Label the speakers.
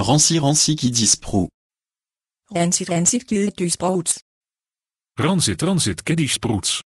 Speaker 1: Rancy Rancy qui Sprout.
Speaker 2: Rancy Rancy qui disprout.
Speaker 1: Ranzit qui Keddy Sproets.